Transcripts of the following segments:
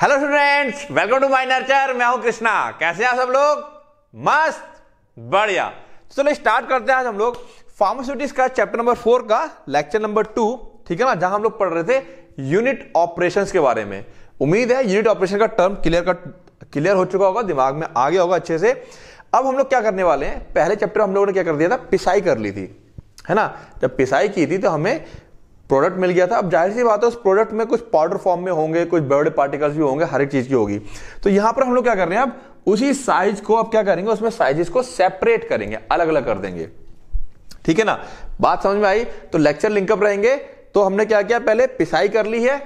Hello students welcome to my Nurture मैं हूं कृष्णा कैसे हैं सब लोग मस्त बढ़िया तो चलो स्टार्ट करते हैं आज हम लोग फार्मास्यूटिक्स का चैप्टर नंबर फोर का लेक्चर नंबर टू ठीक है ना जहां हम लोग पढ़ रहे थे यूनिट ऑपरेशंस के बारे में उम्मीद है यूनिट ऑपरेशन का टर्म क्लियर कट क्लियर हो चुका होगा दिमाग में आ गया होगा अच्छे से अब हम लोग क्या करने वाले हैं पहले चैप्टर हम लोगों ने क्या कर दिया था पिसाई कर ली थी है ना जब पिसाई की थी तो हमें प्रोडक्ट मिल गया था अब जाहिर सी बात है उस प्रोडक्ट में कुछ पाउडर फॉर्म में होंगे कुछ बड़े पार्टिकल्स भी होंगे हर एक चीज की होगी तो यहां पर हम लोग क्या कर रहे हैं अब उसी साइज को अब क्या करेंगे उसमें साइजेस को सेपरेट करेंगे अलग अलग कर देंगे ठीक है ना बात समझ में आई तो लेक्चर लिंकअप रहेंगे तो हमने क्या किया पहले पिसाई कर ली है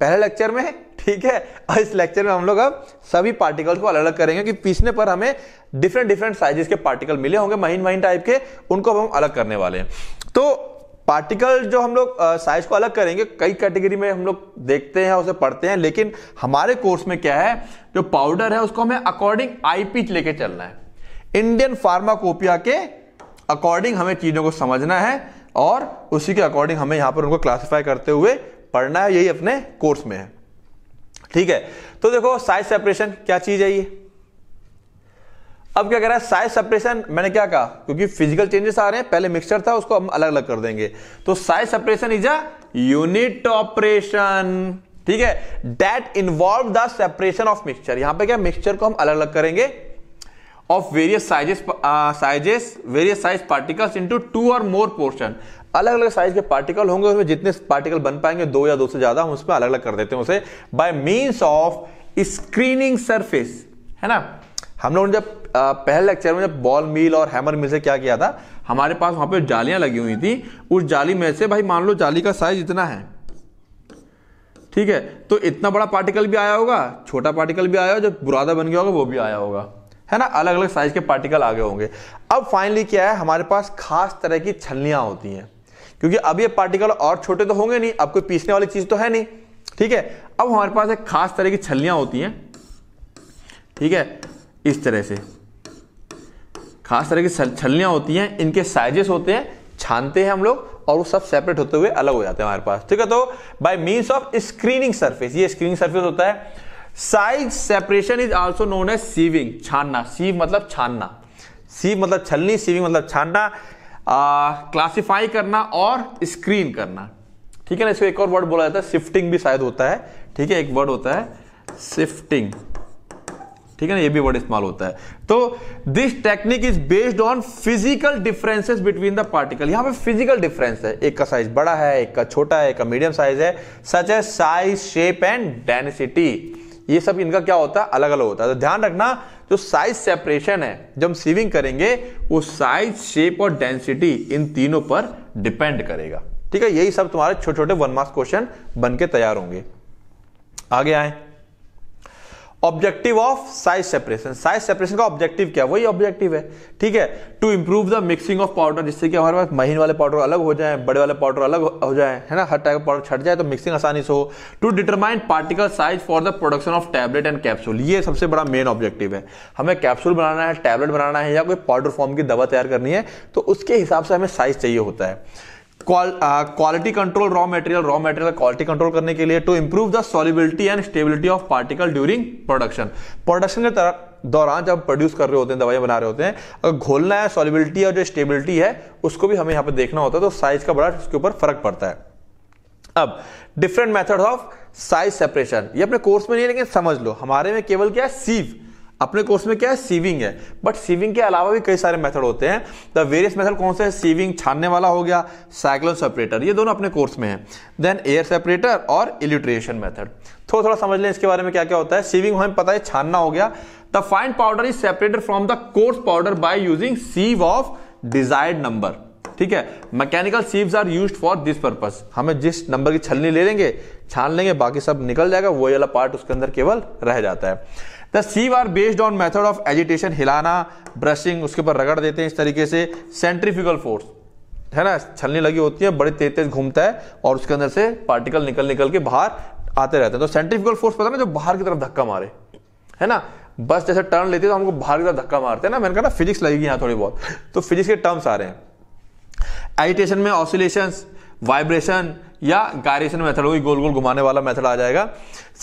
पहले लेक्चर में ठीक है और इस लेक्चर में हम लोग अब सभी पार्टिकल्स को अलग अलग करेंगे कि पीसने पर हमें डिफरेंट डिफरेंट साइजेस के पार्टिकल मिले होंगे महीन महीन टाइप के उनको अब हम अलग करने वाले हैं तो पार्टिकल जो हम लोग साइज को अलग करेंगे कई कैटेगरी में हम लोग देखते हैं उसे पढ़ते हैं लेकिन हमारे कोर्स में क्या है जो पाउडर है उसको हमें अकॉर्डिंग आईपी लेके चलना है इंडियन फार्माकोपिया के अकॉर्डिंग हमें चीजों को समझना है और उसी के अकॉर्डिंग हमें यहां पर उनको क्लासिफाई करते हुए पढ़ना है यही अपने कोर्स में है ठीक है तो देखो साइज सेपरेशन क्या चीज है ये अब क्या कह रहा है साइज सेपरेशन मैंने क्या कहा क्योंकि फिजिकल चेंजेस आ रहे हैं पहले मिक्सचर था उसको हम अलग अलग कर देंगे तो size separation is a unit operation ठीक है that involve the separation of mixture यहां पे क्या मिक्सचर को हम अलग अलग करेंगे of various sizes sizes various size particles into two और मोर पोर्शन अलग अलग साइज के पार्टिकल होंगे उसमें जितने पार्टिकल बन पाएंगे दो या दो से ज्यादा हम उसमें अलग अलग कर देते हैं उसे by means of screening surface है ना हम लोगों ने जब पहले लेक्चर में जब बॉल मिल और हैमर मिल से क्या किया था हमारे पास वहां पे जालियां लगी हुई थी उस जाली में से भाई मान लो जाली का साइज इतना है ठीक है तो इतना बड़ा पार्टिकल भी आया होगा छोटा पार्टिकल भी आया होगा जो बुरादा बन गया होगा वो भी आया होगा है ना अलग अलग साइज के पार्टिकल आगे होंगे अब फाइनली क्या है हमारे पास खास तरह की छलनियाँ होती हैं क्योंकि अब ये पार्टिकल और छोटे तो होंगे नहीं अब कोई पीसने वाली चीज़ तो है नहीं ठीक है अब हमारे पास एक खास तरह की छलनियाँ होती हैं ठीक है इस तरह से खास तरह की छलियां होती हैं इनके साइजेस होते हैं छानते हैं हम लोग और वो सब सेपरेट होते हुए अलग हो जाते हैं हमारे पास ठीक है तो by means of screening surface ये स्क्रीनिंग सरफेस होता है size separation is also known as sieving छानना सीव मतलब छानना सीव मतलब छलनी सीविंग मतलब छानना क्लासीफाई करना और स्क्रीन करना ठीक है ना इसको एक और वर्ड बोला जाता है शिफ्टिंग भी शायद होता है ठीक है एक वर्ड होता है शिफ्टिंग ठीक है ना ये भी वर्ड इस्तेमाल होता है तो this technique is based on physical differences between the particle यहां पे फिजिकल डिफरेंस है एक का साइज बड़ा है एक का छोटा है एक का मीडियम साइज है सच है साइज शेप एंड डेंसिटी ये सब इनका क्या होता है अलग अलग होता है तो ध्यान रखना जो साइज सेपरेशन है जब सीविंग करेंगे वो साइज शेप और डेंसिटी इन तीनों पर डिपेंड करेगा ठीक है यही सब तुम्हारे छोटे छोटे वन मार्क्स क्वेश्चन बन के तैयार होंगे आगे आए objective of size separation size separation का ऑब्जेक्टिव क्या वही ऑब्जेक्टिव है ठीक है to improve the mixing of powder जिससे कि हमारे पास महीन वाले पाउडर अलग हो जाए बड़े वाले पाउडर अलग हो जाए है ना हर टाइप का पाउडर छट जाए तो मिक्सिंग आसानी से हो to determine particle size for the production of tablet and capsule ये सबसे बड़ा मेन ऑब्जेक्टिव है हमें कैप्सूल बनाना है टैबलेट बनाना है या कोई पाउडर फॉर्म की दवा तैयार करनी है तो उसके हिसाब से हमें साइज चाहिए होता है quality control raw material raw material quality control करने के लिए to improve the solubility and stability of particle during production production के दौरान जब प्रोड्यूस कर रहे होते हैं दवाइयां बना रहे होते हैं अगर घोलना है सॉलिबिलिटी और जो स्टेबिलिटी है उसको भी हमें यहां पर देखना होता है तो साइज का बड़ा उसके ऊपर फर्क पड़ता है अब different method of size separation ये अपने कोर्स में नहीं है लेकिन समझ लो हमारे में केवल क्या है सीव अपने कोर्स में क्या है सीविंग है बट सीविंग के अलावा भी कई सारे मेथड होते हैं द वेरियस मेथड कौन से है सीविंग छानने वाला हो गया साइक्लोन सेपरेटर ये दोनों अपने कोर्स में है देन एयर सेपरेटर और इलिट्रेशन मेथड थोड़ा थोड़ा समझ लें इसके बारे में क्या क्या होता है सीविंग हमें पता है छानना हो गया the fine powder is separated from the coarse powder by using sieve of desired number ठीक है mechanical sieves are use for this purpose हमें जिस नंबर की छलनी ले लेंगे छान लेंगे बाकी सब निकल जाएगा वही वाला पार्ट उसके अंदर केवल रह जाता है the sieve are based on method of agitation हिलाना ब्रशिंग उसके ऊपर रगड़ देते हैं इस तरीके से सेंट्रिफिकल फोर्स है ना छलनी लगी होती है बड़े तेज तेज घूमता है और उसके अंदर से पार्टिकल निकल निकल के बाहर आते रहते हैं तो सेंट्रिफिकल फोर्स पता ना जो बाहर की तरफ धक्का मारे है ना बस जैसे टर्न लेते तो हमको बाहर की तरफ धक्का मारते हैं ना मैंने कहा ना फिजिक्स लगेगी यहाँ थोड़ी बहुत तो फिजिक्स के टर्म्स आ रहे हैं एजिटेशन में ऑसिलेशन वाइब्रेशन या गायरेशन मेथड होगी गोल गोल घुमाने वाला मेथड आ जाएगा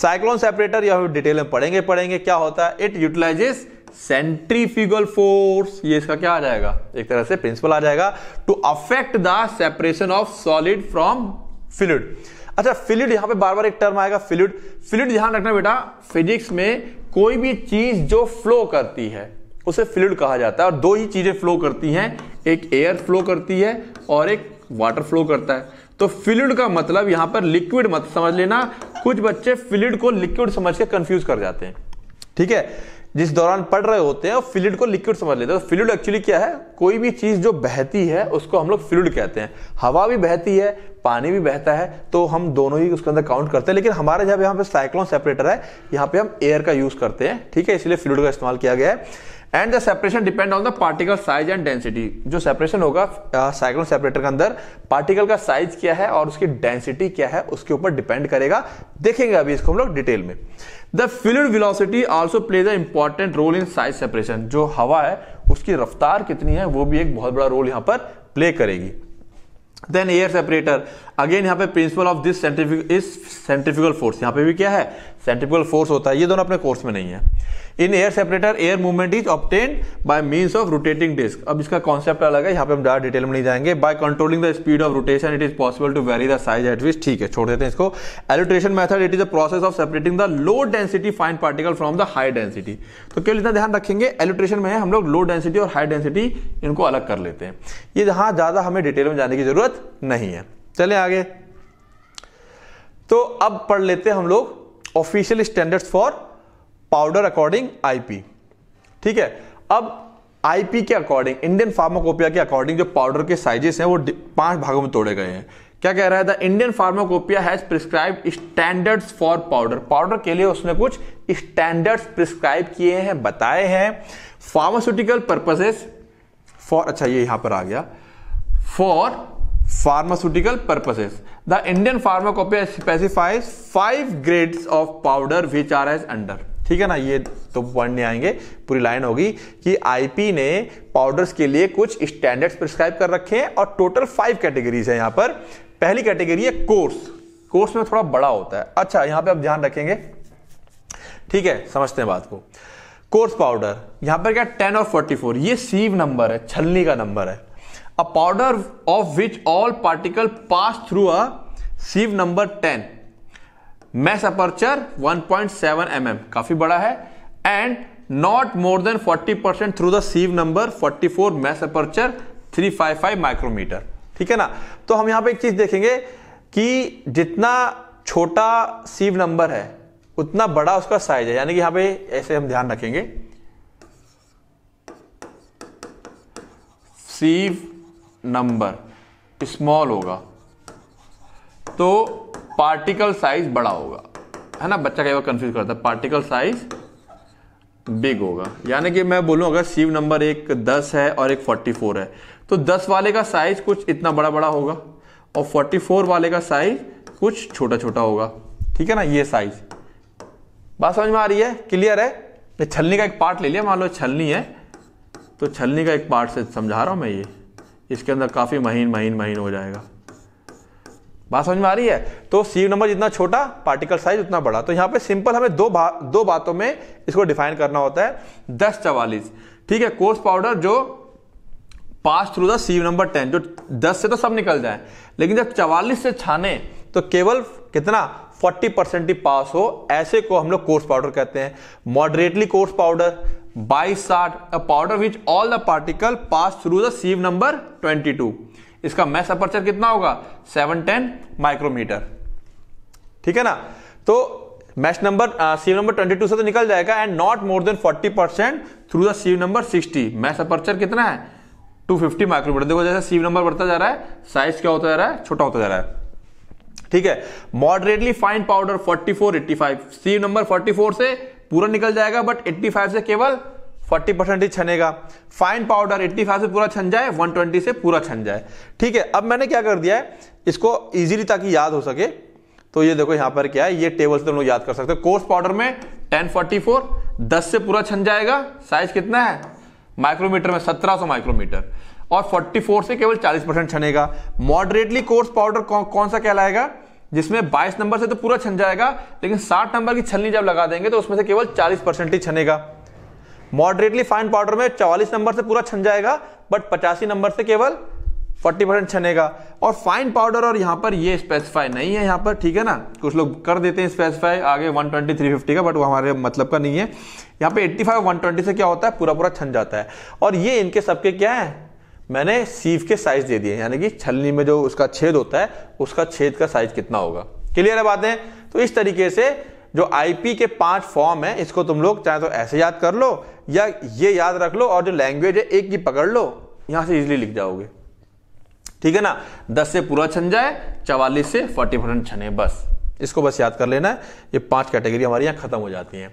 साइक्लोन सेपरेटर या डिटेल में पढ़ेंगे पढ़ेंगे क्या होता है इट यूटिलाइजेस सेंट्रीफ्यूगल फोर्स ये इसका क्या आ जाएगा एक तरह से प्रिंसिपल आ जाएगा to affect the separation of solid from fluid अच्छा फ्लूड यहां पे बार बार एक टर्म आएगा फ्लूड फ्लूड ध्यान रखना बेटा फिजिक्स में कोई भी चीज जो फ्लो करती है उसे फ्लूड कहा जाता है और दो ही चीजें फ्लो करती हैं एक एयर फ्लो करती है और एक वाटर फ्लो करता है तो फ्लूड का मतलब यहां पर लिक्विड मत समझ लेना कुछ बच्चे फ्लूड को लिक्विड समझ के कंफ्यूज कर जाते हैं ठीक है जिस दौरान पढ़ रहे होते हैं फिलिड फ्लूड को लिक्विड समझ लेते हैं तो फ्लूड एक्चुअली क्या है कोई भी चीज़ जो बहती है उसको हम लोग फ्लूड कहते हैं हवा भी बहती है पानी भी बहता है तो हम दोनों ही उसके अंदर काउंट करते हैं लेकिन हमारे जब यहाँ पे साइक्लोन सेपरेटर है यहाँ पे हम एयर का यूज़ करते हैं ठीक है इसलिए फ्लूड का इस्तेमाल किया गया है and the separation depend on the particle size and density जो सेपरेशन होगा साइक्लोन सेपरेटर के अंदर पार्टिकल का साइज क्या है और उसकी डेंसिटी क्या है उसके ऊपर डिपेंड करेगा देखेंगे अभी इसको हम लोग डिटेल में the fluid velocity also plays a important role in size separation जो हवा है उसकी रफ्तार कितनी है वो भी एक बहुत बड़ा रोल यहां पर प्ले करेगी देन एयर सेपरेटर अगेन यहां पे principle of this centrifugal is centrifugal force यहां पे भी क्या है सेंट्रिपल फोर्स होता है ये दोनों अपने कोर्स में नहीं है in air separator air movement is obtained by means of rotating disc अब इसका कॉन्सेप्ट अलग है यहाँ पे हम डायर डिटेल में नहीं जाएंगे by controlling the speed of rotation it is possible to vary the size at which ठीक है छोड़ देते हैं इसको elutriation method it is the process of separating the low density fine particle from the high density तो केवल इतना ध्यान रखेंगे एलोट्रेशन में हम लोग लो डेंसिटी और हाई डेंसिटी इनको अलग कर लेते हैं ये जहाँ ज्यादा हमें डिटेल में जाने की जरूरत नहीं है चले आगे तो अब पढ़ लेते हैं हम लोग official standards for powder according IP ठीक है अब आईपी के अकॉर्डिंग इंडियन फार्माकोपिया के अकॉर्डिंग जो पाउडर के साइजेस हैं वो पांच भागों में तोड़े गए हैं क्या कह रहा है the Indian pharmacopoeia has prescribe standards for powder powder के लिए उसने कुछ स्टैंडर्ड्स प्रिस्क्राइब किए हैं बताए हैं फार्मास्यूटिकल पर्पजेस फॉर अच्छा ये यहां पर आ गया for pharmaceutical purposes the Indian pharmacopoeia specifies five grades of powder which are as under ठीक है ना ये तो पढ़ने आएंगे पूरी लाइन होगी कि आईपी ने पाउडर्स के लिए कुछ स्टैंडर्ड्स प्रिस्क्राइब कर रखे हैं और टोटल फाइव कैटेगरीज हैं यहां पर पहली कैटेगरी है कोर्स कोर्स में थोड़ा बड़ा होता है अच्छा यहां पे आप ध्यान रखेंगे ठीक है समझते हैं बात को कोर्स पाउडर यहां पर क्या टेन और फोर्टी फोर ये सीव नंबर है छलनी का नंबर है a powder of which all particle pass through a sieve number ten mesh aperture 1.7 mm काफी बड़ा है and not more than 40 percent through the sieve number 44 mesh aperture 355 micrometre ठीक है ना तो हम यहां पे एक चीज देखेंगे कि जितना छोटा सीव नंबर है उतना बड़ा उसका साइज है यानी कि यहां पे ऐसे हम ध्यान रखेंगे सीव नंबर स्मॉल होगा तो पार्टिकल साइज बड़ा होगा है ना बच्चा कई बार कंफ्यूज करता है पार्टिकल साइज बिग होगा यानी कि मैं बोलूं अगर सीव नंबर एक दस है और एक फोर्टी फोर है तो दस वाले का साइज कुछ इतना बड़ा बड़ा होगा और फोर्टी फोर वाले का साइज कुछ छोटा छोटा होगा ठीक है ना ये साइज बात समझ में आ रही है क्लियर है छलनी का एक पार्ट ले लिया मान लो छलनी है तो छलनी का एक पार्ट से समझा रहा हूं मैं ये इसके अंदर काफ़ी महीन महीन महीन हो जाएगा बात समझ में आ रही है तो सी नंबर जितना छोटा पार्टिकल साइज उतना बड़ा तो यहां पे सिंपल हमें दो बा, दो बातों में इसको डिफाइन करना होता है दस चवालीस ठीक है कोर्स पाउडर जो pass through the sieve number ten जो दस से तो सब निकल जाए लेकिन जब चवालीस से छाने तो केवल कितना 40 परसेंट ही पास हो ऐसे को हम लोग कोर्स पाउडर कहते हैं मॉडरेटली कोर्स पाउडर साठ a powder which all the particle pass through the sieve number twenty two इसका मैस अपर्चर कितना होगा सेवन टेन माइक्रोमीटर ठीक है ना तो mesh number sieve number two से तो निकल जाएगा and not more than forty percent through the sieve number sixty mesh aperture कितना है टू फिफ्टी माइक्रोमीटर देखो जैसे सीव नंबर बढ़ता जा रहा है साइज क्या होता जा रहा है छोटा होता जा रहा है ठीक है moderately fine powder forty four eighty five sieve number forty four से पूरा निकल जाएगा बट 85 से केवल 40 परसेंट ही छनेगा फाइन पाउडर 85 से पूरा छन जाए 120 से पूरा छन जाए ठीक है अब मैंने क्या कर दिया है इसको इजीली ताकि याद हो सके तो ये देखो यहां पर क्या है ये टेबल से तुम लोग याद कर सकते हो कोर्स पाउडर में 1044 10 से पूरा छन जाएगा साइज कितना है माइक्रोमीटर में सौ माइक्रोमीटर और 44 से केवल 40 परसेंट छनेगा मॉडरेटली कोर्स पाउडर कौन सा कहलाएगा जिसमें 22 नंबर से तो पूरा छन जाएगा लेकिन 60 नंबर की छलनी जब लगा देंगे तो उसमें से केवल 40 परसेंट ही छनेगा मॉडरेटली फाइन पाउडर में 44 नंबर से पूरा छन जाएगा बट पचासी नंबर से केवल 40 परसेंट छनेगा और फाइन पाउडर और यहाँ पर ये स्पेसिफाई नहीं है यहाँ पर ठीक है ना कुछ लोग कर देते हैं स्पेसिफाई आगे 120 350 का बट वो हमारे मतलब का नहीं है यहाँ पे 85 120 से क्या होता है पूरा पूरा छन जाता है और ये इनके सबके क्या है मैंने सीव के साइज दे दिए यानी कि छलनी में जो उसका छेद होता है उसका छेद का साइज कितना होगा क्लियर है बातें तो इस तरीके से जो आईपी के पांच फॉर्म है इसको तुम लोग चाहे तो ऐसे याद कर लो या ये याद रख लो और जो लैंग्वेज है एक की पकड़ लो यहां से इजिली लिख जाओगे ठीक है ना दस से पूरा छन जाए चवालीस से फोर्टी परसेंट छने बस इसको बस याद कर लेना है ये पांच कैटेगरी हमारी यहाँ खत्म हो जाती है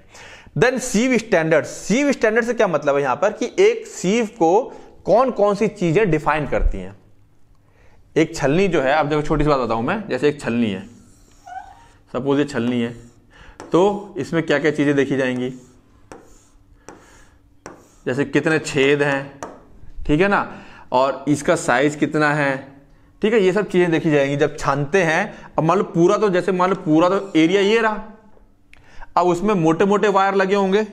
then sieve standard sieve standard से क्या मतलब है यहाँ पर कि एक सीव को कौन कौन सी चीज़ें डिफाइन करती हैं एक छलनी जो है आप देखो छोटी सी बात बताऊं मैं जैसे एक छलनी है सपोज ये छलनी है तो इसमें क्या क्या चीज़ें देखी जाएंगी जैसे कितने छेद हैं ठीक है ना और इसका साइज कितना है ठीक है ये सब चीज़ें देखी जाएंगी जब छानते हैं अब मान लो पूरा तो जैसे मान लो पूरा तो एरिया ये रहा अब उसमें मोटे मोटे वायर लगे होंगे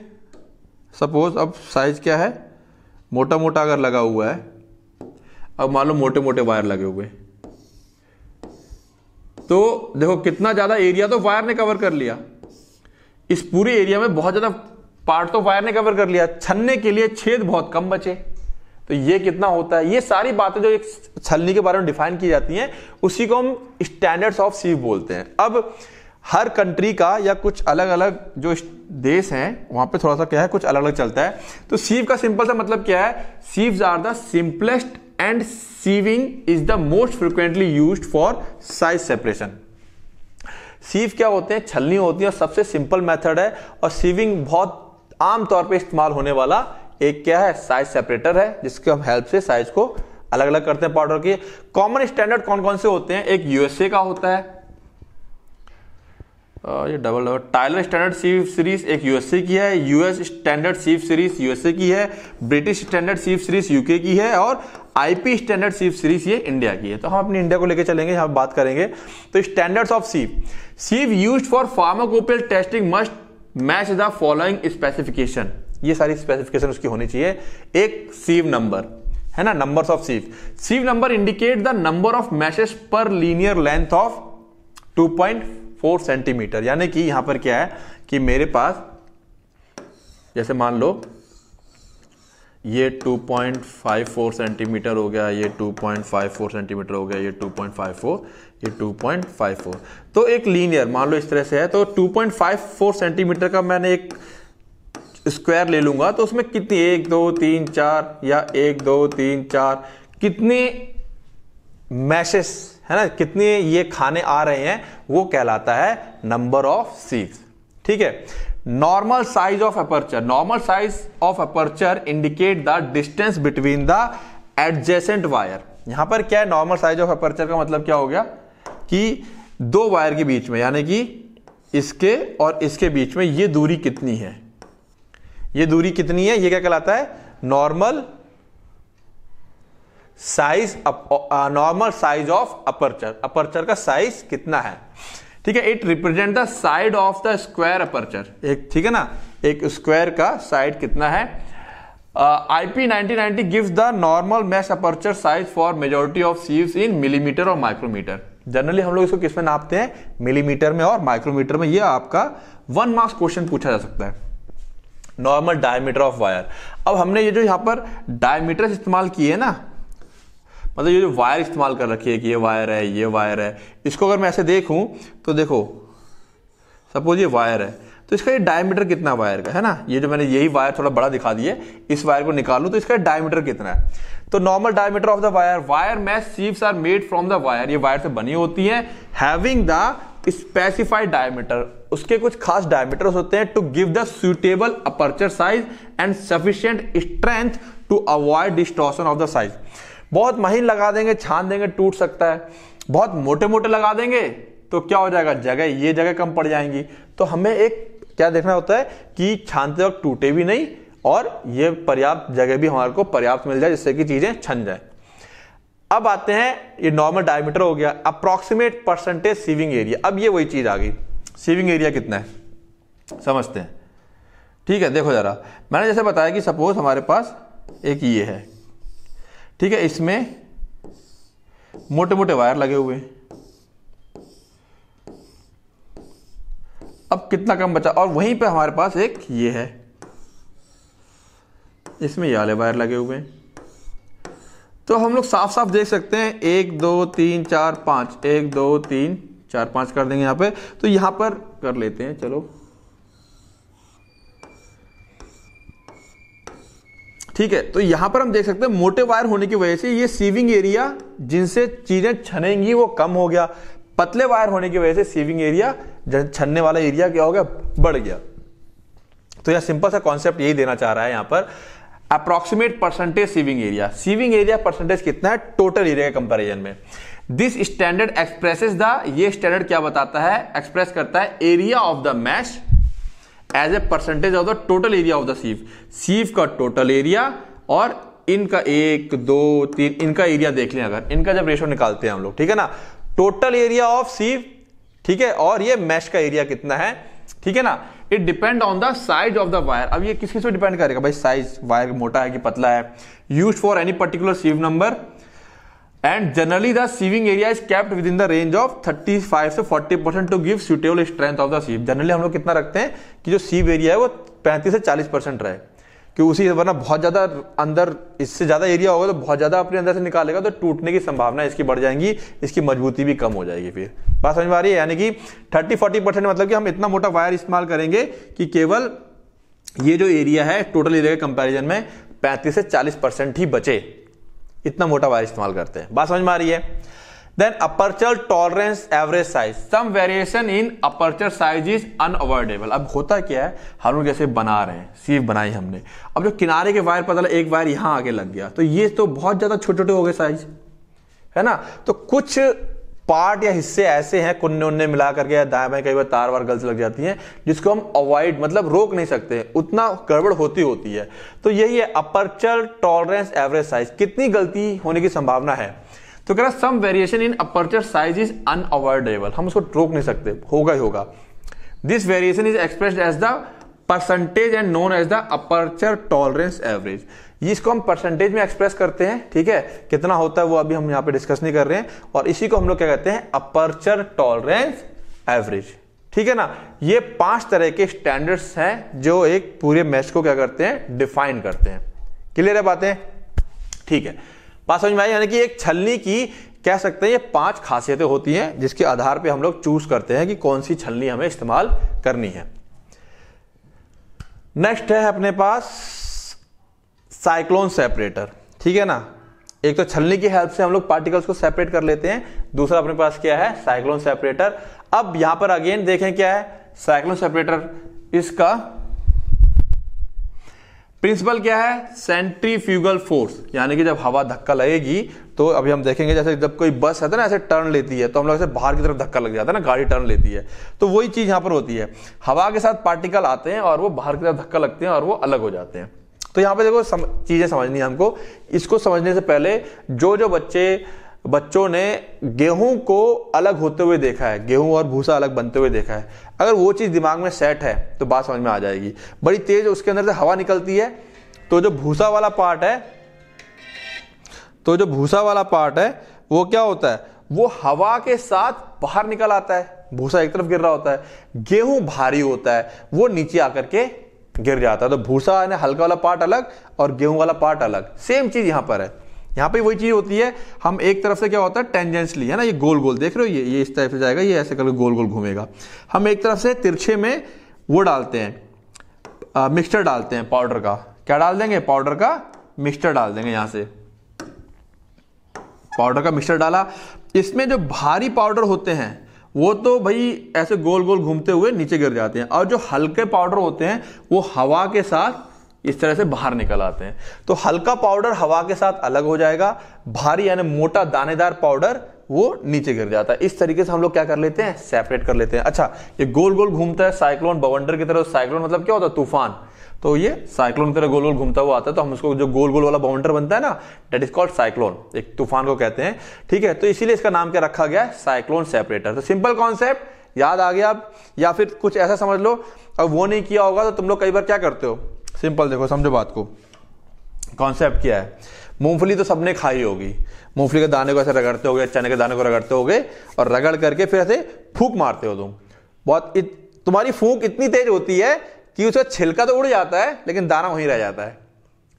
सपोज अब साइज क्या है मोटा मोटा अगर लगा हुआ है अब मान लो मोटे मोटे वायर लगे हुए तो देखो कितना ज़्यादा एरिया तो वायर ने कवर कर लिया इस पूरे एरिया में बहुत ज़्यादा पार्ट तो वायर ने कवर कर लिया छन्ने के लिए छेद बहुत कम बचे तो ये कितना होता है ये सारी बातें जो एक छलनी के बारे में डिफाइन की जाती हैं उसी को हम स्टैंडर्ड्स ऑफ सीव बोलते हैं अब हर कंट्री का या कुछ अलग अलग जो देश हैं वहां पे थोड़ा सा क्या है कुछ अलग अलग चलता है तो सीव का सिंपल सा मतलब क्या है sieve are the simplest and sieving is the most frequently use for size separation sieve क्या होते हैं छलनी होती है और सबसे सिंपल मेथड है और सीविंग बहुत आमतौर पर इस्तेमाल होने वाला एक क्या है साइज सेपरेटर है जिसके हम हेल्प से साइज को अलग अलग करते हैं पाउडर के कॉमन स्टैंडर्ड कौन कौन से होते हैं एक यूएसए का होता है ये double double Tyler standard sieve series एक यूएसए की है US standard sieve series USA की है British standard sieve series UK की है और आईपी स्टैंडर्ड सीव सीरीज ये इंडिया की है तो हम अपनी इंडिया को लेकर चलेंगे यहां बात करेंगे तो standards of sieve sieve use for pharmacopoeial testing must match the following specification ये सारी स्पेसिफिकेशन उसकी होनी चाहिए एक सीव नंबर है ना numbers of sieve sieve number indicate the number of meshes per linear length of four centimetre यानी कि यहां पर क्या है कि मेरे पास जैसे मान लो ये 2.54 सेंटीमीटर हो गया ये 2.54 सेंटीमीटर हो गया ये 2.54 ये 2.54 तो एक लीनियर मान लो इस तरह से है तो 2.54 सेंटीमीटर का मैंने एक स्क्वायर ले लूंगा तो उसमें कितनी एक दो तीन चार या एक दो तीन चार कितने मैशेस है ना कितने ये खाने आ रहे हैं वो कहलाता है नंबर ऑफ सीव्स ठीक है normal size of aperture normal size of aperture indicate the distance between the adjacent wire यहां पर क्या है नॉर्मल साइज ऑफ अपर्चर का मतलब क्या हो गया कि दो वायर के बीच में यानी कि इसके और इसके बीच में ये दूरी कितनी है ये दूरी कितनी है ये क्या कहलाता है normal size normal size of aperture aperture का साइज कितना है ठीक है it represent the side of the square aperture एक ठीक है ना एक स्क्वायर का साइड कितना है I P nineteen ninety give the normal mesh aperture size for majority of sieves in millimetre और माइक्रोमीटर जनरली हम लोग इसको किसमें नापते हैं मिलीमीटर में और माइक्रोमीटर में ये आपका वन मार्क्स क्वेश्चन पूछा जा सकता है नॉर्मल डायमीटर ऑफ वायर अब हमने ये जो यहाँ पर डायमीटर इस्तेमाल किए ना मतलब ये जो वायर इस्तेमाल कर रखी है कि ये वायर है ये वायर है इसको अगर मैं ऐसे देखूं तो देखो सपोज ये वायर है तो इसका ये डायमीटर कितना वायर का है ना ये जो मैंने यही वायर थोड़ा बड़ा दिखा दिया इस वायर को निकालू तो इसका डायमीटर कितना है तो normal diameter of the wire wire match sieves are made from the wire ये वायर से बनी होती है हैविंग द स्पेसिफाइड डायमीटर उसके कुछ खास डायमीटर होते हैं to give the suitable aperture size and sufficient strength to avoid distortion of the size बहुत महीन लगा देंगे छान देंगे टूट सकता है बहुत मोटे मोटे लगा देंगे तो क्या हो जाएगा जगह ये जगह कम पड़ जाएंगी तो हमें एक क्या देखना होता है कि छानते वक्त टूटे भी नहीं और ये पर्याप्त जगह भी हमारे को पर्याप्त मिल जाए जिससे कि चीजें छन जाए अब आते हैं ये नॉर्मल डायमीटर हो गया अप्रॉक्सीमेट परसेंटेज सीविंग एरिया अब ये वही चीज आ गई सीविंग एरिया कितना है समझते हैं ठीक है देखो जरा मैंने जैसे बताया कि सपोज हमारे पास एक ये है ठीक है इसमें मोटे मोटे वायर लगे हुए हैं अब कितना कम बचा और वहीं पे हमारे पास एक ये है इसमें ये वाले वायर लगे हुए हैं तो हम लोग साफ साफ देख सकते हैं एक दो तीन चार पांच एक दो तीन चार पांच कर देंगे यहां पे तो यहां पर कर लेते हैं चलो ठीक है तो यहां पर हम देख सकते हैं मोटे वायर होने की वजह से ये सीविंग एरिया जिनसे चीजें छनेंगी वो कम हो गया पतले वायर होने की वजह से सीविंग एरिया छनने वाला एरिया क्या हो गया बढ़ गया तो यह सिंपल सा कॉन्सेप्ट यही देना चाह रहा है यहां पर approximate percentage sieving area sieving area percentage कितना है टोटल एरिया के कंपेरिजन में दिस स्टैंडर्ड एक्सप्रेस द ये स्टैंडर्ड क्या बताता है एक्सप्रेस करता है area of the mesh as a percentage of the total area of the sieve sieve का टोटल एरिया और इनका एक दो तीन इनका एरिया देख लें अगर इनका जब रेशो निकालते हैं हम लोग ठीक है ना टोटल एरिया ऑफ सीव ठीक है और ये मैश का एरिया कितना है ठीक है ना it depend on the size of the wire अब ये किस किस पर डिपेंड करेगा भाई साइज वायर मोटा है कि पतला है use for any particular sieve number and generally sieving area is kept within the range of thirty 35 से 40 percent to give suitable strength of the sieve generally हम लोग कितना रखते हैं कि जो सीव एरिया है वो 35 से 40 परसेंट रहे कि उसी वरना बहुत ज़्यादा अंदर इससे ज़्यादा एरिया होगा तो बहुत ज़्यादा अपने अंदर से निकालेगा तो टूटने की संभावना इसकी बढ़ जाएगी इसकी मजबूती भी कम हो जाएगी फिर बात समझ में आ रही है यानी कि 30 40 परसेंट मतलब कि हम इतना मोटा वायर इस्तेमाल करेंगे कि केवल ये जो एरिया है टोटल एरिया के कंपेरिजन में पैंतीस से चालीस परसेंट ही बचे इतना मोटा वायर इस्तेमाल करते हैं बात समझ में आ रही है then aperture tolerance average size some variation in aperture size is unavoidable अब होता क्या है हम लोग जैसे बना रहे हैं सीव बनाई हमने अब जो किनारे के वायर पता एक वायर यहां आगे लग गया तो ये तो बहुत ज़्यादा छोटे छोटे हो गए साइज है ना तो कुछ पार्ट या हिस्से ऐसे हैं कुन्ने उन्ने मिला करके या दाएं बाएं कई बार तार वार गलत लग जाती हैं जिसको हम अवॉइड मतलब रोक नहीं सकते उतना गड़बड़ होती होती है तो यही है अपर्चर टॉलरेंस एवरेज साइज कितनी गलती होने की संभावना है तो कह रहा some variation in aperture size is unavoidable हम उसको रोक नहीं सकते होगा ही होगा this variation is express as the percentage and known as the aperture tolerance average इसको हम परसेंटेज में एक्सप्रेस करते हैं ठीक है कितना होता है वो अभी हम यहां पे डिस्कस नहीं कर रहे हैं और इसी को हम लोग क्या कहते हैं अपर्चर टॉलरेंस एवरेज ठीक है ना ये पांच तरह के स्टैंडर्ड्स हैं जो एक पूरे मैच को क्या करते हैं डिफाइन करते हैं क्लियर है बातें ठीक है बात समझ में आई यानी कि एक छलनी की कह सकते हैं ये पांच खासियतें होती हैं जिसके आधार पे हम लोग चूज करते हैं कि कौन सी छलनी हमें इस्तेमाल करनी है नेक्स्ट है अपने पास साइक्लोन सेपरेटर ठीक है ना एक तो छलनी की हेल्प से हम लोग पार्टिकल्स को सेपरेट कर लेते हैं दूसरा अपने पास क्या है साइक्लोन सेपरेटर अब यहां पर अगेन देखें क्या है साइक्लोन सेपरेटर इसका प्रिंसिपल क्या है सेंट्रीफ्यूगल फोर्स यानी कि जब हवा धक्का लगेगी तो अभी हम देखेंगे जैसे जब कोई बस है तो ना ऐसे टर्न लेती है तो हम लोग ऐसे बाहर की तरफ धक्का लग जाता है ना गाड़ी टर्न लेती है तो वही चीज यहाँ पर होती है हवा के साथ पार्टिकल आते हैं और वो बाहर की तरफ धक्का लगते हैं और वो अलग हो जाते हैं तो यहाँ पर देखो सम, चीजें समझनी है हमको इसको समझने से पहले जो जो बच्चे बच्चों ने गेहूं को अलग होते हुए देखा है गेहूं और भूसा अलग बनते हुए देखा है अगर वो चीज़ दिमाग में सेट है तो बात समझ में आ जाएगी बड़ी तेज उसके अंदर से हवा निकलती है तो जो भूसा वाला पार्ट है तो जो भूसा वाला पार्ट है वो क्या होता है वो हवा के साथ बाहर निकल आता है भूसा एक तरफ गिर रहा होता है गेहूं भारी होता है वो नीचे आकर के गिर जाता है तो भूसा यानी हल्का वाला पार्ट अलग और गेहूं वाला पार्ट अलग सेम चीज यहां पर है यहाँ पे वही चीज होती है हम एक तरफ से क्या होता है टेंजेंसली है ना ये गोल गोल देख रहे हो ये ये इस टाइप से जाएगा ये ऐसे करके गोल गोल घूमेगा हम एक तरफ से तिरछे में वो डालते हैं मिक्सचर डालते हैं पाउडर का क्या डाल देंगे पाउडर का मिक्सचर डाल देंगे यहां से पाउडर का मिक्सचर डाला इसमें जो भारी पाउडर होते हैं वो तो भाई ऐसे गोल गोल घूमते हुए नीचे गिर जाते हैं और जो हल्के पाउडर होते हैं वो हवा के साथ इस तरह से बाहर निकल आते हैं तो हल्का पाउडर हवा के साथ अलग हो जाएगा भारी यानी मोटा दानेदार पाउडर वो नीचे गिर जाता है इस तरीके से हम लोग क्या कर लेते हैं सेपरेट कर लेते हैं अच्छा ये गोल गोल घूमता है साइक्लोन बवंडर की तरह साइक्लोन मतलब क्या होता है तूफान तो ये साइक्लोन की तरह गोल गोल घूमता हुआ आता है तो हम उसको जो गोल गोल वाला बाउंडर बनता है ना डेट इज कॉल्ड साइक्लोन एक तूफान को कहते हैं ठीक है तो इसीलिए इसका नाम क्या रखा गया है साइक्लोन सेपरेटर तो सिंपल कॉन्सेप्ट याद आ गया अब या फिर कुछ ऐसा समझ लो अब वो नहीं किया होगा तो तुम लोग कई बार क्या करते हो सिंपल देखो समझो बात को कॉन्सेप्ट क्या है मूंगफली तो सबने खाई होगी मूंगफली के दाने को ऐसे रगड़ते हो गए चने के दाने को रगड़ते हो गए और रगड़ करके फिर ऐसे फूक मारते हो तुम बहुत इत, तुम्हारी फूक इतनी तेज होती है कि उसका छिलका तो उड़ जाता है लेकिन दाना वहीं रह जाता है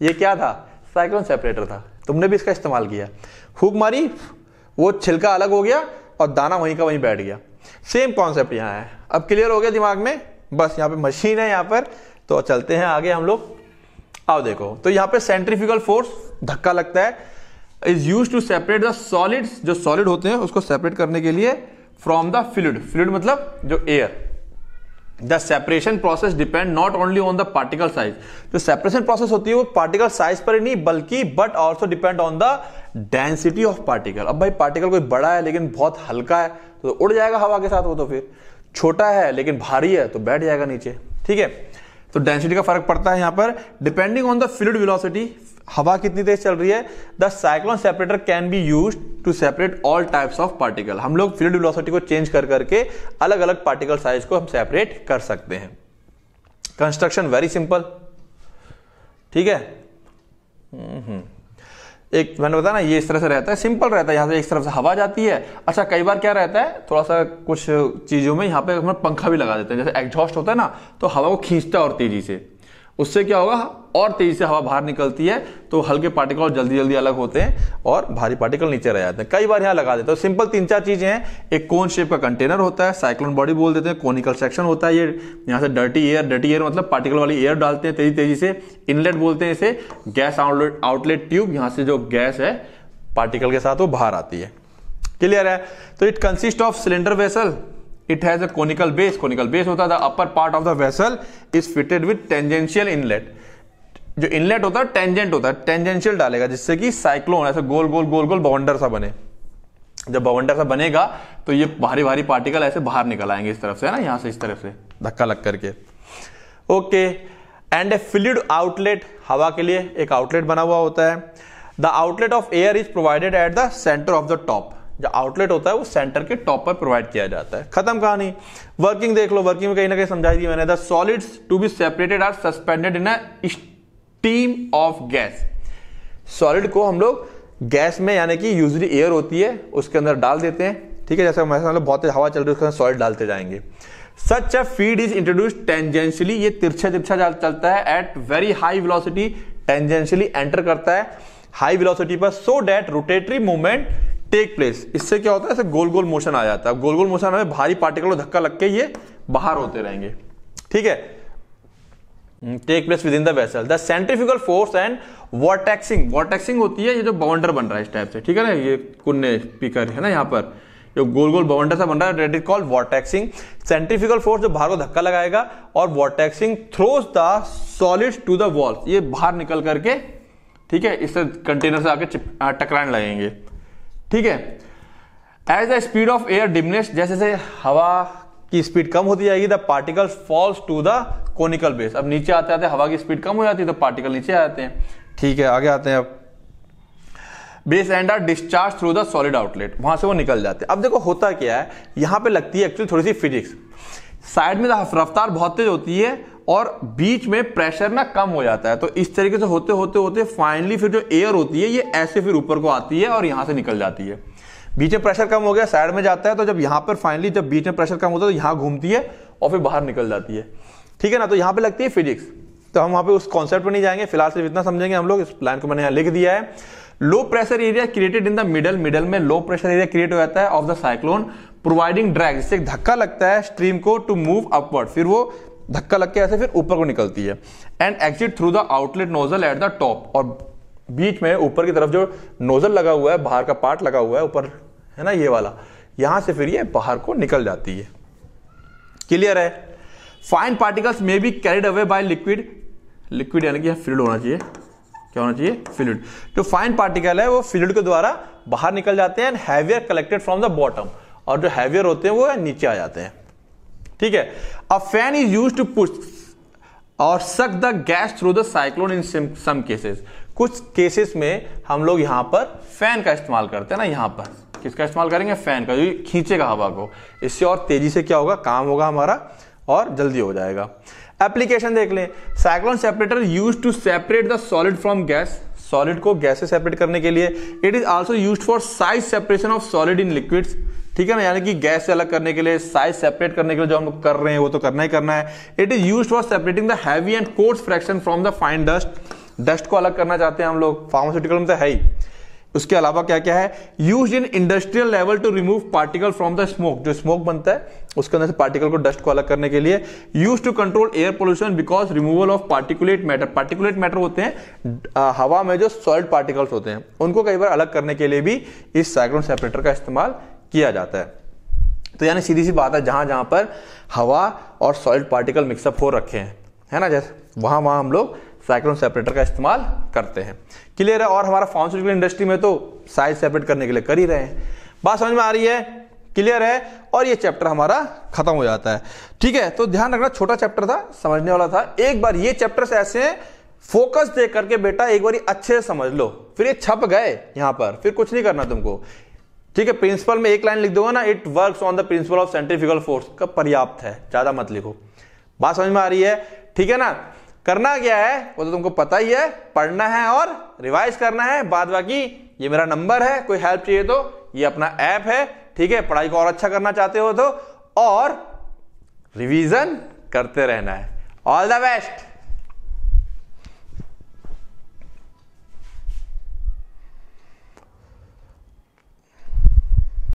ये क्या था साइक्लोन सेपरेटर था तुमने भी इसका इस्तेमाल किया फूक मारी वो छिलका अलग हो गया और दाना वहीं का वहीं बैठ गया सेम कॉन्सेप्ट यहाँ है अब क्लियर हो गया दिमाग में बस यहाँ पे मशीन है यहाँ पर तो चलते हैं आगे हम लोग आओ देखो तो यहां पे सेंट्रिफिकल फोर्स धक्का लगता है is use to separate the solid जो सॉलिड होते हैं उसको सेपरेट करने के लिए फ्रॉम द फ्लूड फ्लूड मतलब जो air the separation process depend not only on the particle size जो सेपरेशन प्रोसेस होती है वो पार्टिकल साइज पर ही नहीं बल्कि but also depend on the density of particle अब भाई पार्टिकल कोई बड़ा है लेकिन बहुत हल्का है तो उड़ जाएगा हवा के साथ वो तो फिर छोटा है लेकिन भारी है तो बैठ जाएगा नीचे ठीक है तो डेंसिटी का फर्क पड़ता है यहां पर depending on the fluid velocity हवा कितनी तेज चल रही है the cyclone separator can be use to separate all types of particle हम लोग फ्लूड वेलोसिटी को चेंज कर करके अलग अलग पार्टिकल साइज को हम सेपरेट कर सकते हैं कंस्ट्रक्शन वेरी सिंपल ठीक है हम्म, हम्म। एक मैंने बताया ना ये इस तरह से रहता है सिंपल रहता है यहाँ से एक तरफ से हवा जाती है अच्छा कई बार क्या रहता है थोड़ा सा कुछ चीज़ों में यहाँ पे हम पंखा भी लगा देते हैं जैसे एग्जॉस्ट होता है ना तो हवा को खींचता है और तेजी से उससे क्या होगा और तेजी से हवा बाहर निकलती है तो हल्के पार्टिकल और जल्दी जल्दी अलग होते हैं और भारी पार्टिकल नीचे रह जाते हैं कई बार यहाँ लगा देते हैं तो सिंपल तीन चार चीजें हैं एक कोन शेप का कंटेनर होता है साइक्लोन बॉडी बोल देते हैं कोनिकल सेक्शन होता है ये यहाँ से डर्टी एयर डर्टी एयर मतलब पार्टिकल वाली एयर डालते हैं तेजी तेजी से इनलेट बोलते हैं इसे गैस आउटलेट आउटलेट ट्यूब यहाँ से जो गैस है पार्टिकल के साथ वो बाहर आती है क्लियर है तो it consist of cylinder vessel it has conical base conical base होता है upper part of the vessel is fitted with tangential inlet जो इनलेट होता है टेंजेंट होता है टेंजेंशियल डालेगा जिससे कि साइक्लोन ऐसा गोल गोल गोल गोल बाउंडर सा बने जब बाउंडर सा बनेगा तो ये भारी भारी पार्टिकल ऐसे बाहर निकल आएंगे इस तरफ से है ना यहां से इस तरफ से धक्का लग करके okay and a filled outlet हवा के लिए एक आउटलेट बना हुआ होता है the outlet of air is provided at the centre of the top जो आउटलेट होता है वो सेंटर के टॉप पर प्रोवाइड किया जाता है खत्म कहानी वर्किंग देख लो वर्किंग में कहीं ना कहीं समझाई दी मैंने the solids to be separated are suspended in a steam of gas solid को हम लोग गैस में यानी कि यूजली एयर होती है उसके अंदर डाल देते हैं ठीक है जैसे हमारे मतलब बहुत हवा चल रही है उसके अंदर सॉलिड डालते जाएंगे such a feed is introduce tangentially ये तिरछा तिरछा चलता है at very high velocity tangentially enter करता है हाई वेलोसिटी पर so that rotatory movement take place इससे क्या होता है ऐसे गोल गोल मोशन आ जाता है गोल गोल मोशन हमें भारी पार्टिकल धक्का लग के ये बाहर होते रहेंगे ठीक है take place within the vessel the centrifugal force and vortexing vortexing होती है ये जो बाउंडर बन रहा है इस टाइप से ठीक है ना ये कुन्ने स्पीकर है ना यहाँ पर जो गोल गोल बाउंडर सा बन रहा है that is called vortexing centrifugal force जो बाहर को धक्का लगाएगा और vortexing throws the solid to the walls ये बाहर निकल करके ठीक है इससे कंटेनर से आके टकराने लगेंगे ठीक है as the speed of air diminishes जैसे जैसे हवा की स्पीड कम होती जाएगी the particle falls to the conical base अब नीचे आते आते हवा की स्पीड कम हो जाती है तो पार्टिकल नीचे आ जाते हैं ठीक है आगे आते हैं अब base and are discharge through the solid outlet वहां से वो निकल जाते हैं अब देखो होता क्या है यहां पे लगती है एक्चुअली थोड़ी सी फिजिक्स साइड में रफ्तार बहुत तेज होती है और बीच में प्रेशर ना कम हो जाता है तो इस तरीके से होते होते होते फाइनली फिर जो एयर होती है ये ऐसे फिर ऊपर को आती है और यहां से निकल जाती है बीच में प्रेशर कम हो गया साइड में जाता है तो जब यहां पर फाइनली जब बीच में प्रेशर कम होता है तो यहां घूमती है और फिर बाहर निकल जाती है ठीक है ना तो यहां पर लगती है फिजिक्स तो हम वहां पर उस कॉन्सेप्ट नहीं जाएंगे फिलहाल सिर्फ इतना समझेंगे हम लोग इस प्लान को मैंने यहां लिख दिया है low pressure area created in the middle middle में लो प्रेशर एरिया क्रिएट हो जाता है of the cyclone providing drag जिससे धक्का लगता है स्ट्रीम को टू मूव अपवर्ड फिर वो धक्का लग के ऐसे फिर ऊपर को निकलती है and exit through the outlet nozzle at the top और बीच में ऊपर की तरफ जो नोजल लगा हुआ है बाहर का पार्ट लगा हुआ है ऊपर है ना ये वाला यहां से फिर ये बाहर को निकल जाती है क्लियर है fine particles may be carried away by liquid liquid यानी कि फ्लूड होना चाहिए क्या होना चाहिए फ्लूड जो फाइन पार्टिकल है वो फ्लूड के द्वारा बाहर निकल जाते हैं and heavier collected from the bottom और जो हैवियर होते हैं वो नीचे आ जाते हैं ठीक है a fan is use to push और suck the gas through the cyclone in some cases कुछ केसेस में हम लोग यहां पर फैन का इस्तेमाल करते हैं ना यहां पर किसका इस्तेमाल करेंगे फैन का जो खींचेगा हवा को इससे और तेजी से क्या होगा काम होगा हमारा और जल्दी हो जाएगा एप्लीकेशन देख लें cyclone separator use to separate the solid from gas solid को गैस से सेपरेट करने के लिए it is also use for size separation of solid in liquids ठीक है ना यानी कि गैस से अलग करने के लिए साइज सेपरेट करने के लिए जो हम कर रहे हैं वो तो करना ही करना है it is use for separating the heavy and coarse fraction from the fine dust dust को अलग करना चाहते हैं हम लोग फार्मास्यूटिकल में तो है ही उसके अलावा क्या क्या है use in industrial level to remove particle from the smoke जो स्मोक बनता है उसके अंदर से पार्टिकल को डस्ट को अलग करने के लिए use to control air pollution because removal of particulate matter particulate matter होते हैं हवा में जो सॉल्ट पार्टिकल्स होते हैं उनको कई बार अलग करने के लिए भी इस साइक्लोन सेपरेटर का इस्तेमाल किया जाता है तो यानी सीधी सी बात है जहां जहां पर हवा और सॉलिड पार्टिकल मिक्सअप हो रखे हैं है ना जैसे वहां वहां हम लोग साइक्लोन सेपरेटर का इस्तेमाल करते हैं क्लियर है और हमारा फार्मास्यूटिकल इंडस्ट्री में तो साइज सेपरेट करने के लिए कर ही रहे हैं बात समझ में आ रही है क्लियर है और ये चैप्टर हमारा खत्म हो जाता है ठीक है तो ध्यान रखना छोटा चैप्टर था समझने वाला था एक बार ये चैप्टर्स ऐसे हैं फोकस दे करके बेटा एक बार अच्छे से समझ लो फिर ये छप गए यहां पर फिर कुछ नहीं करना तुमको ठीक है प्रिंसिपल में एक लाइन लिख दोगे ना it work on the principle of centrifugal force का पर्याप्त है ज्यादा मत लिखो बात समझ में आ रही है ठीक है ना करना क्या है वो तो तुमको पता ही है पढ़ना है और रिवाइज करना है बाद बाकी ये मेरा नंबर है कोई हेल्प चाहिए तो ये अपना ऐप है ठीक है पढ़ाई को और अच्छा करना चाहते हो तो और रिवीजन करते रहना है ऑल द बेस्ट